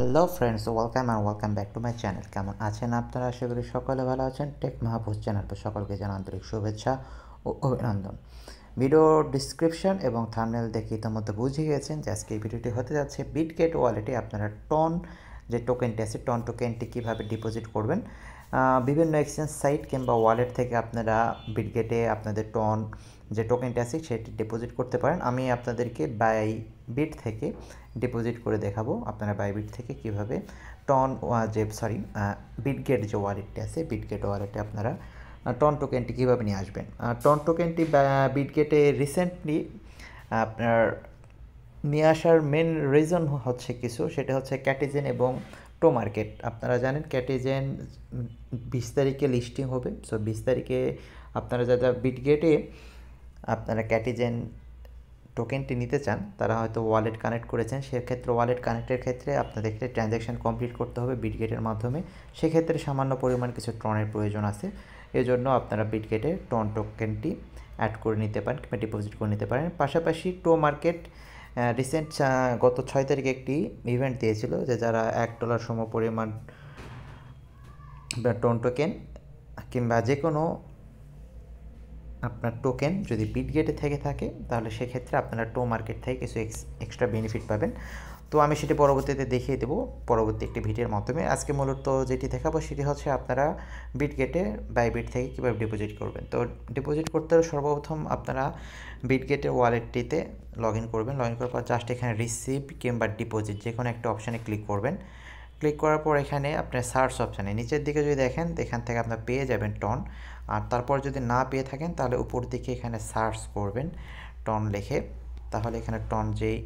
hello friends welcome and welcome back to my channel কেমন আছেন আপনারা আশা করি সকলে ভালো আছেন টেক মাহফুজ চ্যানেল পর সকলকে জানা আন্তরিক শুভেচ্ছা ও অভিনন্দন ভিডিও ডিসক্রিপশন এবং থামনেল দেখে ইতিমধ্যে বুঝে গেছেন যে আজকে এই ভিডিওটি হতে যাচ্ছে বিটকেট ওয়ালেটে আপনারা টন যে টোকেনটি আছে টন টোকেনটি কীভাবে ডিপোজিট করবেন বিভিন্ন এক্সচেঞ্জ সাইট কিংবা ওয়ালেট থেকে আপনারা বিটগেটে আপনাদের টন যে টোকেনটা আছে সেটি ডিপোজিট করতে পারেন আমি আপনাদেরকে বাই বিট থেকে ডিপোজিট করে দেখাবো আপনারা বাই বিট থেকে কিভাবে টন যে সরি বিটগেট যে ওয়ালেটটি আছে বিটগেট ওয়ালেটে আপনারা টন টোকেনটি কীভাবে নিয়ে আসবেন টন টোকেনটি বিটগেটে রিসেন্টলি আপনার নিয়ে আসার মেন রিজন হচ্ছে কিছু সেটা হচ্ছে ক্যাটিজেন এবং ক্যাপ্টো মার্কেট আপনারা জানেন ক্যাটেজেন বিশ তারিখে লিস্টিং হবে সো বিশ তারিখে আপনারা যারা বিটগেটে আপনারা ক্যাটেজেন টোকেনটি নিতে চান তারা হয়তো ওয়ালেট কানেক্ট করেছেন সেক্ষেত্রে ওয়ালেট কানেক্টের ক্ষেত্রে আপনাদেরকে ট্রানজ্যাকশান কমপ্লিট করতে হবে বিটগেটের মাধ্যমে সেক্ষেত্রে সামান্য পরিমাণ কিছু ট্রনের প্রয়োজন আছে এজন্য আপনারা বিটগেটে টন টোকেনটি অ্যাড করে নিতে পারেন কিংবা ডিপোজিট করে নিতে পারেন পাশাপাশি টো মার্কেট রিসেন্ট গত ছয় তারিখে একটি ইভেন্ট দিয়েছিল যে যারা এক ডলার সম পরিমাণ টোন টোকেন কিংবা যে কোনো আপনার টোকেন যদি বিট গেটে থেকে থাকে তাহলে সেক্ষেত্রে আপনারা টো মার্কেট থেকে কিছু এক্সট্রা বেনিফিট পাবেন তো আমি সেটি পরবর্তীতে দেখিয়ে দেবো পরবর্তী একটি ভিডিওর মাধ্যমে আজকে মূলত যেটি দেখাবো সেটি হচ্ছে আপনারা বিট গেটে বাই বিট থেকে কীভাবে ডিপোজিট করবেন তো ডিপোজিট করতে সর্বপ্রথম আপনারা বিট গেটের ওয়ালেটটিতে লগ ইন করবেন লগ ইন করার পর জাস্ট এখানে রিসিভ কিংবা ডিপোজিট যে কোনো একটা অপশানে ক্লিক করবেন ক্লিক করার পর এখানে আপনার সার্চ অপশানে নিচের দিকে যদি দেখেন এখান থেকে আপনার পেয়ে যাবেন টন আর তারপর যদি না পেয়ে থাকেন তাহলে উপর দিকে এখানে সার্চ করবেন টন লেখে তাহলে এখানে টন যেই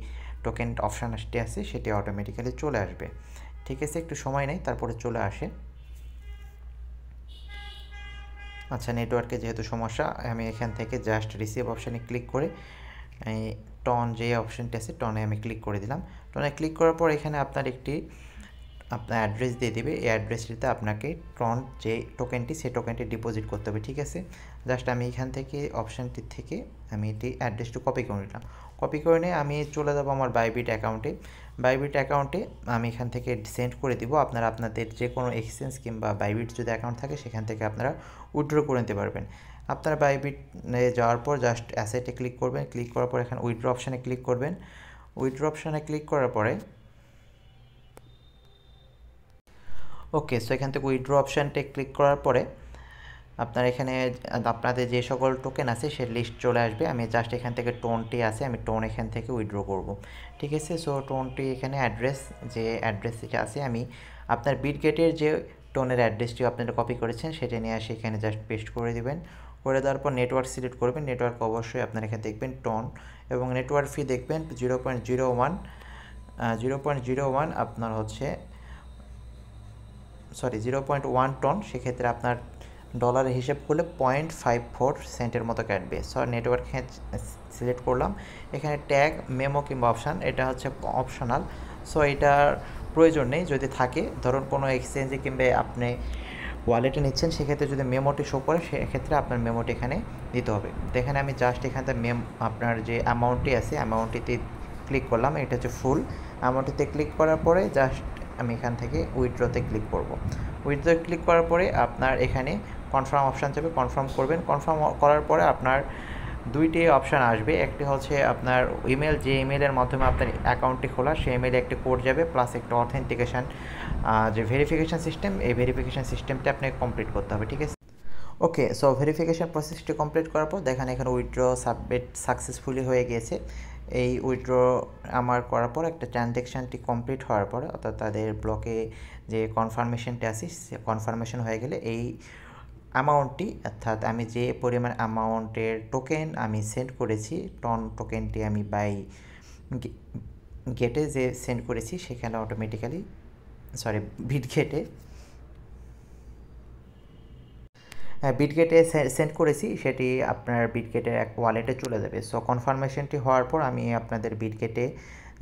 টোকেন অপশানটি আছে সেটি অটোমেটিক্যালি চলে আসবে ঠিক আছে একটু সময় নেই তারপরে চলে আসে আচ্ছা নেটওয়ার্কে যেহেতু সমস্যা আমি এখান থেকে জাস্ট রিসিভ অপশানে ক্লিক করে টন যে অপশানটি আছে টনে আমি ক্লিক করে দিলাম টনে ক্লিক করার পর এখানে আপনার একটি আপনার অ্যাড্রেস দিয়ে দেবে এই অ্যাড্রেসটিতে আপনাকে ট্রন যে টোকেনটি সেই টোকেনটি ডিপোজিট করতে হবে ঠিক আছে জাস্ট আমি এখান থেকে অপশানটি থেকে আমি এটি অ্যাড্রেসটি কপি করে নিলাম কপি করে নিয়ে আমি চলে যাব আমার বাইবিট অ্যাকাউন্টে বাইবিট অ্যাকাউন্টে আমি এখান থেকে সেন্ড করে দিব আপনারা আপনাদের যে কোনো এক্সচেঞ্জ কিংবা বাইবিট যদি অ্যাকাউন্ট থাকে সেখান থেকে আপনারা উইড্রো করে নিতে পারবেন আপনারা বাইবিট যাওয়ার পর জাস্ট অ্যাসেটে ক্লিক করবেন ক্লিক করার পর এখানে উইড্রো অপশানে ক্লিক করবেন উইড্রো অপশানে ক্লিক করার পরে ওকে সো এখান থেকে উইড্রো অপশানটে ক্লিক করার পরে আপনার এখানে আপনাদের যে সকল টোকেন আছে সে লিস্ট চলে আসবে আমি জাস্ট এখান থেকে টোনটি আছে আমি টোন এখান থেকে উইড্রো করব ঠিক আছে সো টোনটি এখানে অ্যাড্রেস যে অ্যাড্রেসটা আছে আমি আপনার বিটগেটের যে টোনের অ্যাড্রেসটি আপনারা কপি করেছেন সেটা নিয়ে আসে এখানে জাস্ট পেস্ট করে দেবেন করে দেওয়ার পর নেটওয়ার্ক সিলেক্ট করবেন নেটওয়ার্ক অবশ্যই আপনারা এখানে দেখবেন টন এবং নেটওয়ার্ক ফি দেখবেন zero point zero one zero point zero one আপনার হচ্ছে sorry zero point one TON সেক্ষেত্রে আপনার ডলারের হিসেব করলে পয়েন্ট ফাইভ ফোর সেন্টের মতো কাটবে সরি নেটওয়ার্ক সিলেক্ট করলাম এখানে ট্যাগ মেমো কিংবা অপশান এটা হচ্ছে অপশনাল সো এটার প্রয়োজন নেই যদি থাকে ধরুন কোনো এক্সচেঞ্জে কিংবা আপনি ওয়ালেটে নিচ্ছেন সেক্ষেত্রে যদি মেমোটি শো করে সেক্ষেত্রে আপনার মেমোটি এখানে দিতে হবে তো এখানে আমি জাস্ট এখানে মেম আপনার যে অ্যামাউন্টটি আছে অ্যামাউন্টটিতে ক্লিক করলাম এটা হচ্ছে ফুল অ্যামাউন্টটিতে ক্লিক করার পরে জাস্ট আমি এখান থেকে উইথড্রোতে ক্লিক করব উইথড্রতে ক্লিক করার পরে আপনার এখানে কনফার্ম অপশান যাবে কনফার্ম করবেন কনফার্ম করার পরে আপনার দুইটি অপশান আসবে একটি হচ্ছে আপনার ইমেল যে ইমেলের মাধ্যমে আপনার অ্যাকাউন্টটি খোলা সেই ইমেলে একটি কোড যাবে প্লাস একটা অথেন্টিকেশান যে ভেরিফিকেশান সিস্টেম এই ভেরিফিকেশান সিস্টেমটা আপনাকে কমপ্লিট করতে হবে ঠিক আছে ওকে সো ভেরিফিকেশান প্রসেসটি কমপ্লিট করার পর দেখেন এখানে উইথড্র সাবমিট সাকসেসফুলি হয়ে গিয়েছে এই উইথড্র আমার করার পর একটা ট্রানজ্যাকশানটি কমপ্লিট হওয়ার পর অর্থাৎ তাদের ব্লকে যে কনফার্মেশনটি আসি সে কনফার্মেশন হয়ে গেলে এই অ্যামাউন্টটি অর্থাৎ আমি যে পরিমাণ অ্যামাউন্টের টোকেন আমি সেন্ড করেছি টন টোকেনটি আমি বাই গেটে যে সেন্ড করেছি সেখানে অটোমেটিক্যালি সরি ভিড গেটে হ্যাঁ বিটগেটে সেন্ড করেছি সেটি আপনার বিটগেটের এক ওয়ালেটে চলে যাবে সো কনফার্মেশনটি হওয়ার পর আমি আপনাদের বিটগেটে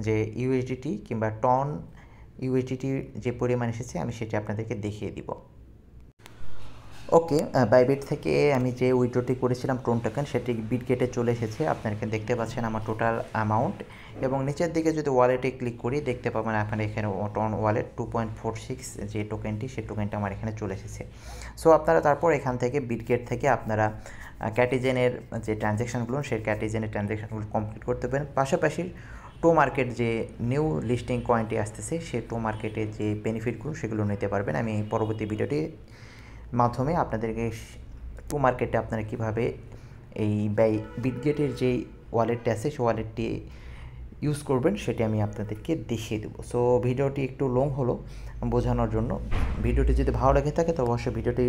যে ইউএসডিটি কিংবা টন ইউএসডিটির যে পরিমাণ এসেছে আমি সেটি আপনাদেরকে দেখিয়ে দিব ওকে বাইবেট থেকে আমি যে উইড্রোটি করেছিলাম টোন টোকেন সেটি বিট গেটে চলে এসেছে আপনারা দেখতে পাচ্ছেন আমার টোটাল অ্যামাউন্ট এবং নিচের দিকে যদি ওয়ালেটে ক্লিক করি দেখতে পাবেন আপনারা এখানে TON wallet two point four six যে টোকেনটি সেই টোকেনটা আমার এখানে চলে এসেছে সো আপনারা তারপর এখান থেকে বিটগেট থেকে আপনারা ক্যাটিজেনের যে ট্রানজ্যাকশানগুলো সেই ক্যাটিজেনের ট্রানজ্যাকশানগুলো কমপ্লিট করতে পারেন পাশাপাশি টো মার্কেট যে নিউ লিস্টিং কয়েনটি আসতেছে সে টো মার্কেটের যে বেনিফিটগুলো সেগুলো নিতে পারবেন আমি পরবর্তী ভিডিওটি মাধ্যমে আপনাদেরকে টু মার্কেটে আপনারা কিভাবে এই ব্যয় বিটগেটের যে ওয়ালেটটি আছে সেই ওয়ালেটটি ইউজ করবেন সেটি আমি আপনাদেরকে দেখিয়ে দেবো সো ভিডিওটি একটু লং হলো বোঝানোর জন্য ভিডিওটি যদি ভালো লেগে থাকে তো অবশ্যই ভিডিওটি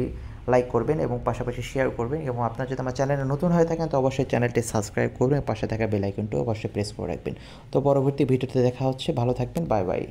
লাইক করবেন এবং পাশাপাশি শেয়ার করবেন এবং আপনার যদি আমার চ্যানেলে নতুন হয়ে থাকেন তো অবশ্যই চ্যানেলটি সাবস্ক্রাইব করবেন পাশে থাকা বেলাইকনটিও অবশ্যই প্রেস করে রাখবেন তো পরবর্তী ভিডিওতে দেখা হচ্ছে ভালো থাকবেন বাই বাই